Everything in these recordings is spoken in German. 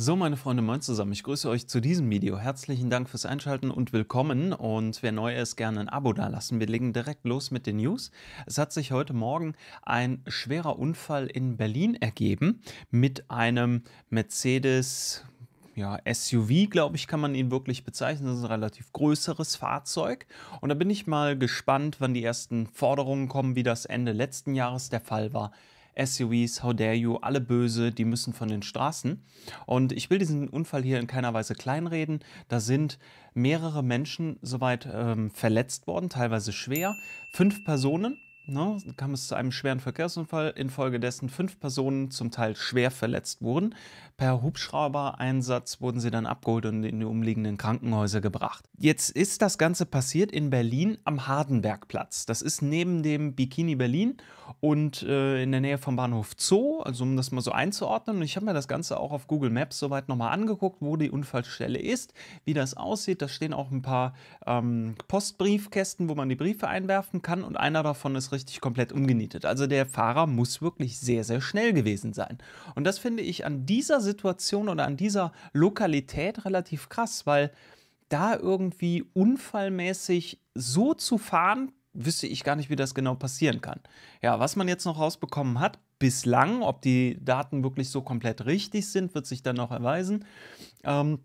So, meine Freunde, moin zusammen. Ich grüße euch zu diesem Video. Herzlichen Dank fürs Einschalten und willkommen. Und wer neu ist, gerne ein Abo dalassen. Wir legen direkt los mit den News. Es hat sich heute Morgen ein schwerer Unfall in Berlin ergeben mit einem Mercedes ja, SUV, glaube ich, kann man ihn wirklich bezeichnen. Das ist ein relativ größeres Fahrzeug. Und da bin ich mal gespannt, wann die ersten Forderungen kommen, wie das Ende letzten Jahres der Fall war. SUVs, how dare you, alle böse, die müssen von den Straßen. Und ich will diesen Unfall hier in keiner Weise kleinreden. Da sind mehrere Menschen soweit ähm, verletzt worden, teilweise schwer. Fünf Personen, ne, kam es zu einem schweren Verkehrsunfall, infolgedessen fünf Personen zum Teil schwer verletzt wurden. Per Hubschrauber-Einsatz wurden sie dann abgeholt und in die umliegenden Krankenhäuser gebracht. Jetzt ist das Ganze passiert in Berlin am Hardenbergplatz. Das ist neben dem Bikini Berlin und äh, in der Nähe vom Bahnhof Zoo, also um das mal so einzuordnen. Und ich habe mir das Ganze auch auf Google Maps soweit nochmal angeguckt, wo die Unfallstelle ist, wie das aussieht. Da stehen auch ein paar ähm, Postbriefkästen, wo man die Briefe einwerfen kann und einer davon ist richtig komplett umgenietet. Also der Fahrer muss wirklich sehr, sehr schnell gewesen sein. Und das finde ich an dieser Situation oder an dieser Lokalität relativ krass, weil da irgendwie unfallmäßig so zu fahren, wüsste ich gar nicht, wie das genau passieren kann. Ja, was man jetzt noch rausbekommen hat, bislang, ob die Daten wirklich so komplett richtig sind, wird sich dann noch erweisen. Ähm,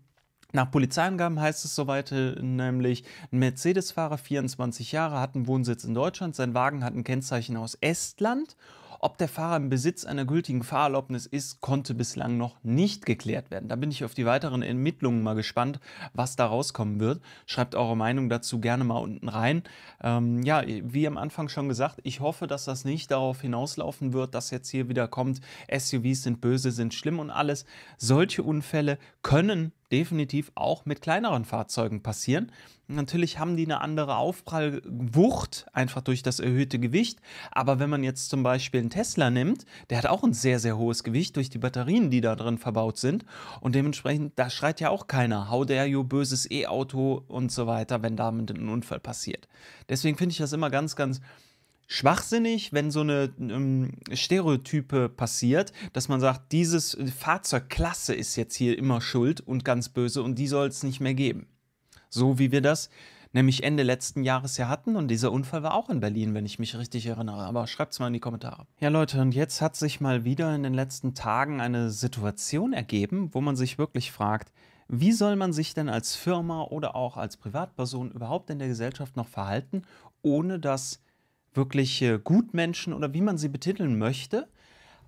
nach Polizeiangaben heißt es soweit äh, nämlich, ein Mercedes-Fahrer, 24 Jahre, hat einen Wohnsitz in Deutschland, sein Wagen hat ein Kennzeichen aus Estland ob der Fahrer im Besitz einer gültigen Fahrerlaubnis ist, konnte bislang noch nicht geklärt werden. Da bin ich auf die weiteren Ermittlungen mal gespannt, was da rauskommen wird. Schreibt eure Meinung dazu gerne mal unten rein. Ähm, ja, wie am Anfang schon gesagt, ich hoffe, dass das nicht darauf hinauslaufen wird, dass jetzt hier wieder kommt, SUVs sind böse, sind schlimm und alles. Solche Unfälle können definitiv auch mit kleineren Fahrzeugen passieren. Natürlich haben die eine andere Aufprallwucht, einfach durch das erhöhte Gewicht. Aber wenn man jetzt zum Beispiel einen Tesla nimmt, der hat auch ein sehr, sehr hohes Gewicht durch die Batterien, die da drin verbaut sind. Und dementsprechend, da schreit ja auch keiner, how dare you, böses E-Auto und so weiter, wenn damit ein Unfall passiert. Deswegen finde ich das immer ganz, ganz schwachsinnig, wenn so eine ähm, Stereotype passiert, dass man sagt, dieses Fahrzeugklasse ist jetzt hier immer schuld und ganz böse und die soll es nicht mehr geben. So wie wir das nämlich Ende letzten Jahres ja hatten und dieser Unfall war auch in Berlin, wenn ich mich richtig erinnere. Aber schreibt es mal in die Kommentare. Ja Leute, und jetzt hat sich mal wieder in den letzten Tagen eine Situation ergeben, wo man sich wirklich fragt, wie soll man sich denn als Firma oder auch als Privatperson überhaupt in der Gesellschaft noch verhalten, ohne dass wirklich äh, Gutmenschen oder wie man sie betiteln möchte,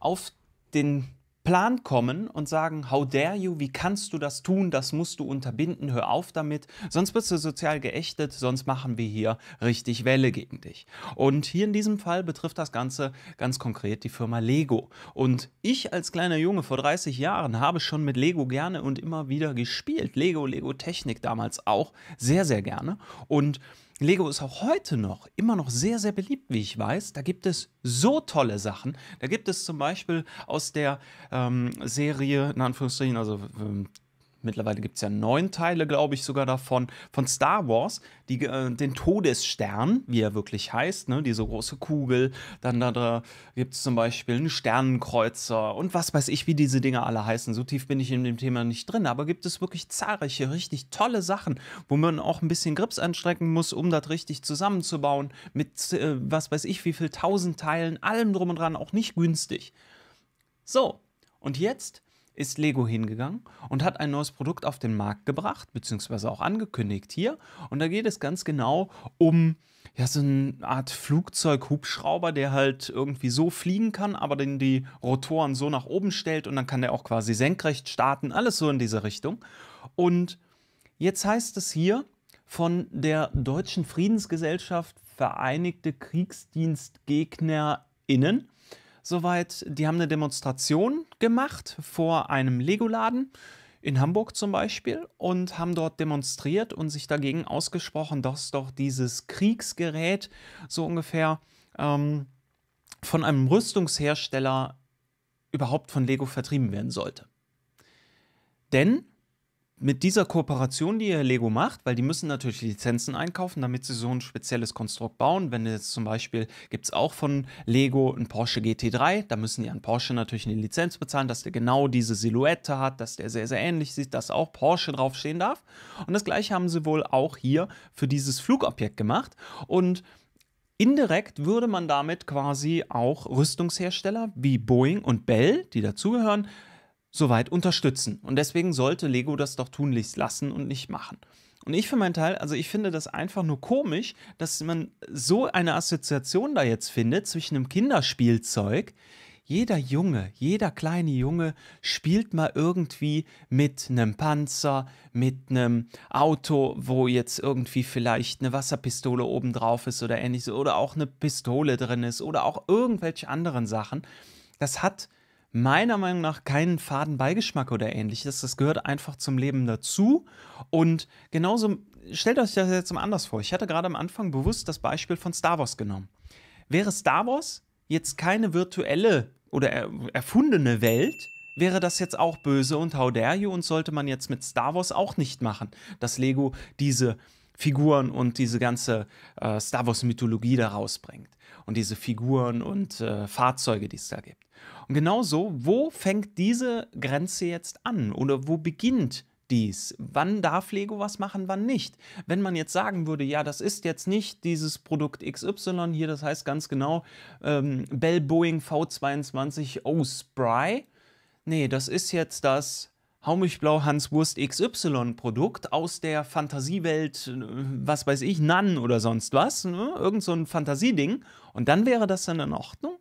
auf den Plan kommen und sagen, how dare you, wie kannst du das tun, das musst du unterbinden, hör auf damit, sonst wirst du sozial geächtet, sonst machen wir hier richtig Welle gegen dich. Und hier in diesem Fall betrifft das Ganze ganz konkret die Firma Lego. Und ich als kleiner Junge vor 30 Jahren habe schon mit Lego gerne und immer wieder gespielt. Lego, Lego Technik damals auch sehr, sehr gerne. Und Lego ist auch heute noch immer noch sehr, sehr beliebt, wie ich weiß. Da gibt es so tolle Sachen. Da gibt es zum Beispiel aus der ähm, Serie, in Anführungsstrichen, also ähm, mittlerweile gibt es ja neun Teile, glaube ich, sogar davon, von Star Wars, die, äh, den Todesstern, wie er wirklich heißt, ne? diese große Kugel. Dann da, da gibt es zum Beispiel einen Sternenkreuzer und was weiß ich, wie diese Dinge alle heißen. So tief bin ich in dem Thema nicht drin, aber gibt es wirklich zahlreiche, richtig tolle Sachen, wo man auch ein bisschen Grips anstrecken muss, um das richtig zusammenzubauen, mit äh, was weiß ich, wie viel tausend Teilen, allem drum und dran, auch nicht günstig. So, und jetzt ist Lego hingegangen und hat ein neues Produkt auf den Markt gebracht, beziehungsweise auch angekündigt hier. Und da geht es ganz genau um ja, so eine Art Flugzeug-Hubschrauber, der halt irgendwie so fliegen kann, aber den die Rotoren so nach oben stellt und dann kann der auch quasi senkrecht starten, alles so in diese Richtung. Und jetzt heißt es hier von der Deutschen Friedensgesellschaft Vereinigte KriegsdienstgegnerInnen, soweit. Die haben eine Demonstration gemacht vor einem Lego-Laden in Hamburg zum Beispiel und haben dort demonstriert und sich dagegen ausgesprochen, dass doch dieses Kriegsgerät so ungefähr ähm, von einem Rüstungshersteller überhaupt von Lego vertrieben werden sollte. Denn mit dieser Kooperation, die Lego macht, weil die müssen natürlich Lizenzen einkaufen, damit sie so ein spezielles Konstrukt bauen. Wenn jetzt zum Beispiel gibt es auch von Lego ein Porsche GT3, da müssen die an Porsche natürlich eine Lizenz bezahlen, dass der genau diese Silhouette hat, dass der sehr, sehr ähnlich sieht, dass auch Porsche draufstehen darf. Und das gleiche haben sie wohl auch hier für dieses Flugobjekt gemacht. Und Indirekt würde man damit quasi auch Rüstungshersteller wie Boeing und Bell, die dazugehören, soweit unterstützen. Und deswegen sollte Lego das doch tunlichst lassen und nicht machen. Und ich für meinen Teil, also ich finde das einfach nur komisch, dass man so eine Assoziation da jetzt findet zwischen einem Kinderspielzeug. Jeder Junge, jeder kleine Junge spielt mal irgendwie mit einem Panzer, mit einem Auto, wo jetzt irgendwie vielleicht eine Wasserpistole oben drauf ist oder ähnliches, oder auch eine Pistole drin ist oder auch irgendwelche anderen Sachen. Das hat meiner Meinung nach keinen faden Beigeschmack oder ähnliches. Das gehört einfach zum Leben dazu. Und genauso, stellt euch das jetzt mal anders vor. Ich hatte gerade am Anfang bewusst das Beispiel von Star Wars genommen. Wäre Star Wars jetzt keine virtuelle oder er erfundene Welt, wäre das jetzt auch böse und how dare you und sollte man jetzt mit Star Wars auch nicht machen, dass Lego diese Figuren und diese ganze äh, Star Wars Mythologie da rausbringt und diese Figuren und äh, Fahrzeuge, die es da gibt. Und genauso, wo fängt diese Grenze jetzt an oder wo beginnt dies? Wann darf Lego was machen, wann nicht? Wenn man jetzt sagen würde, ja, das ist jetzt nicht dieses Produkt XY hier, das heißt ganz genau ähm, Bell Boeing V22 O-Spry. Nee, das ist jetzt das Haumilchblau Hans Wurst XY Produkt aus der Fantasiewelt, äh, was weiß ich, Nan oder sonst was, ne? irgend so ein Fantasieding. Und dann wäre das dann in Ordnung.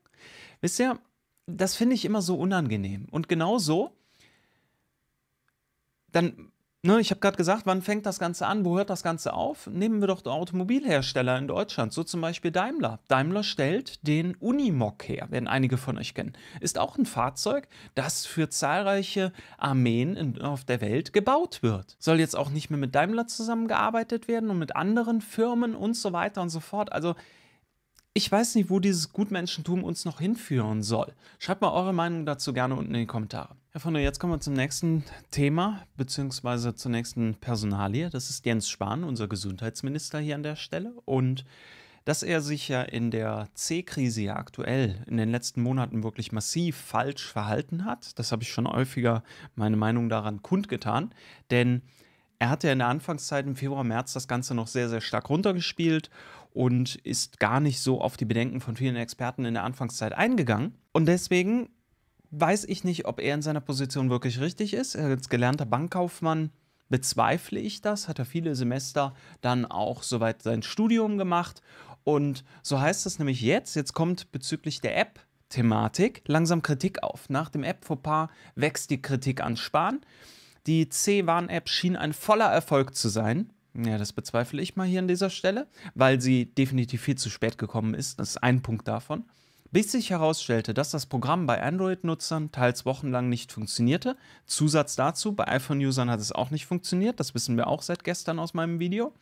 Wisst ihr, das finde ich immer so unangenehm. Und genau so, dann, ne, ich habe gerade gesagt, wann fängt das Ganze an, wo hört das Ganze auf? Nehmen wir doch den Automobilhersteller in Deutschland, so zum Beispiel Daimler. Daimler stellt den Unimog her, werden einige von euch kennen. Ist auch ein Fahrzeug, das für zahlreiche Armeen in, auf der Welt gebaut wird. Soll jetzt auch nicht mehr mit Daimler zusammengearbeitet werden und mit anderen Firmen und so weiter und so fort. Also ich weiß nicht, wo dieses Gutmenschentum uns noch hinführen soll. Schreibt mal eure Meinung dazu gerne unten in die Kommentare. Herr von der, jetzt kommen wir zum nächsten Thema, beziehungsweise zur nächsten Personalie. Das ist Jens Spahn, unser Gesundheitsminister hier an der Stelle. Und dass er sich ja in der C-Krise ja aktuell in den letzten Monaten wirklich massiv falsch verhalten hat, das habe ich schon häufiger meine Meinung daran kundgetan. Denn er hat ja in der Anfangszeit im Februar, März das Ganze noch sehr, sehr stark runtergespielt und ist gar nicht so auf die Bedenken von vielen Experten in der Anfangszeit eingegangen. Und deswegen weiß ich nicht, ob er in seiner Position wirklich richtig ist. Als gelernter Bankkaufmann bezweifle ich das, hat er viele Semester dann auch soweit sein Studium gemacht. Und so heißt das nämlich jetzt, jetzt kommt bezüglich der App Thematik langsam Kritik auf. Nach dem App-Fauxpas wächst die Kritik an Spahn. Die C-Warn-App schien ein voller Erfolg zu sein. Ja, das bezweifle ich mal hier an dieser Stelle, weil sie definitiv viel zu spät gekommen ist. Das ist ein Punkt davon. Bis sich herausstellte, dass das Programm bei Android-Nutzern teils wochenlang nicht funktionierte. Zusatz dazu, bei iPhone-Usern hat es auch nicht funktioniert. Das wissen wir auch seit gestern aus meinem Video.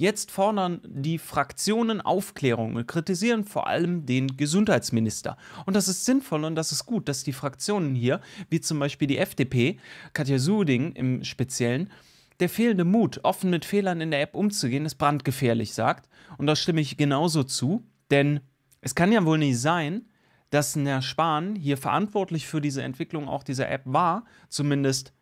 Jetzt fordern die Fraktionen Aufklärung und kritisieren vor allem den Gesundheitsminister. Und das ist sinnvoll und das ist gut, dass die Fraktionen hier, wie zum Beispiel die FDP, Katja Suding im Speziellen, der fehlende Mut, offen mit Fehlern in der App umzugehen, ist brandgefährlich, sagt. Und da stimme ich genauso zu, denn es kann ja wohl nicht sein, dass Herr Spahn hier verantwortlich für diese Entwicklung auch dieser App war, zumindest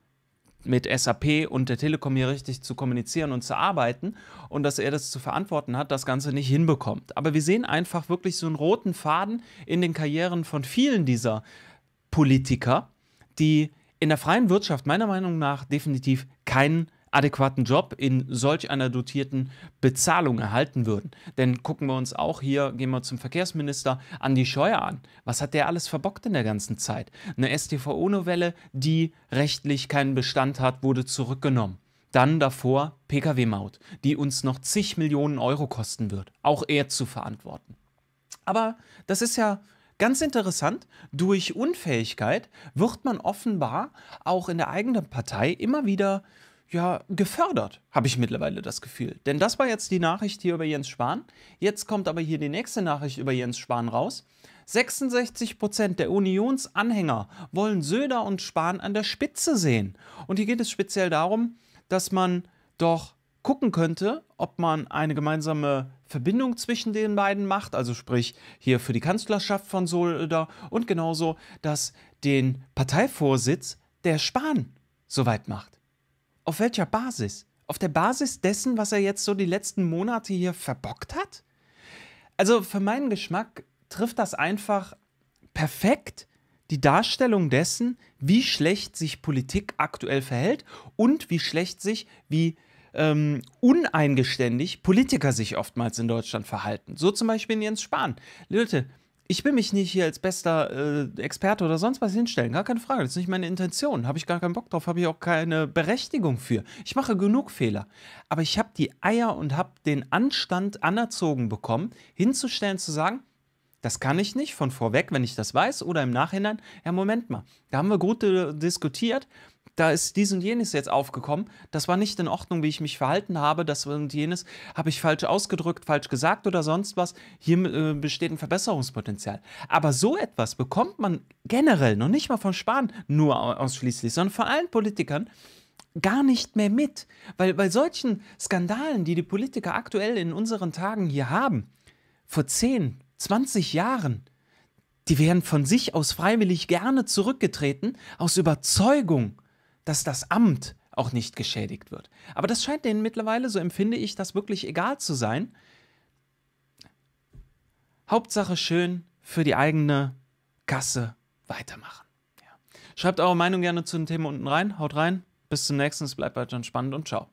mit SAP und der Telekom hier richtig zu kommunizieren und zu arbeiten und dass er das zu verantworten hat, das Ganze nicht hinbekommt. Aber wir sehen einfach wirklich so einen roten Faden in den Karrieren von vielen dieser Politiker, die in der freien Wirtschaft meiner Meinung nach definitiv keinen adäquaten Job in solch einer dotierten Bezahlung erhalten würden. Denn gucken wir uns auch hier, gehen wir zum Verkehrsminister an die Scheuer an. Was hat der alles verbockt in der ganzen Zeit? Eine STVO-Novelle, die rechtlich keinen Bestand hat, wurde zurückgenommen. Dann davor Pkw-Maut, die uns noch zig Millionen Euro kosten wird. Auch er zu verantworten. Aber das ist ja ganz interessant. Durch Unfähigkeit wird man offenbar auch in der eigenen Partei immer wieder ja, gefördert, habe ich mittlerweile das Gefühl. Denn das war jetzt die Nachricht hier über Jens Spahn. Jetzt kommt aber hier die nächste Nachricht über Jens Spahn raus. 66% Prozent der Unionsanhänger wollen Söder und Spahn an der Spitze sehen. Und hier geht es speziell darum, dass man doch gucken könnte, ob man eine gemeinsame Verbindung zwischen den beiden macht, also sprich hier für die Kanzlerschaft von Söder und genauso, dass den Parteivorsitz der Spahn soweit macht. Auf welcher Basis? Auf der Basis dessen, was er jetzt so die letzten Monate hier verbockt hat? Also für meinen Geschmack trifft das einfach perfekt die Darstellung dessen, wie schlecht sich Politik aktuell verhält und wie schlecht sich, wie ähm, uneingeständig Politiker sich oftmals in Deutschland verhalten. So zum Beispiel in Jens Spahn. Leute, ich will mich nicht hier als bester äh, Experte oder sonst was hinstellen, gar keine Frage. Das ist nicht meine Intention. Habe ich gar keinen Bock drauf, habe ich auch keine Berechtigung für. Ich mache genug Fehler. Aber ich habe die Eier und habe den Anstand anerzogen bekommen, hinzustellen, zu sagen, das kann ich nicht von vorweg, wenn ich das weiß, oder im Nachhinein, ja, Moment mal, da haben wir gut äh, diskutiert, da ist dies und jenes jetzt aufgekommen, das war nicht in Ordnung, wie ich mich verhalten habe, das und jenes habe ich falsch ausgedrückt, falsch gesagt oder sonst was, hier äh, besteht ein Verbesserungspotenzial. Aber so etwas bekommt man generell, noch nicht mal von Spahn nur ausschließlich, sondern von allen Politikern, gar nicht mehr mit. Weil bei solchen Skandalen, die die Politiker aktuell in unseren Tagen hier haben, vor 10, 20 Jahren, die wären von sich aus freiwillig gerne zurückgetreten, aus Überzeugung, dass das Amt auch nicht geschädigt wird. Aber das scheint denen mittlerweile, so empfinde ich das wirklich egal zu sein. Hauptsache schön für die eigene Kasse weitermachen. Ja. Schreibt eure Meinung gerne zu dem Thema unten rein. Haut rein. Bis zum nächsten. Es bleibt weiterhin spannend und ciao.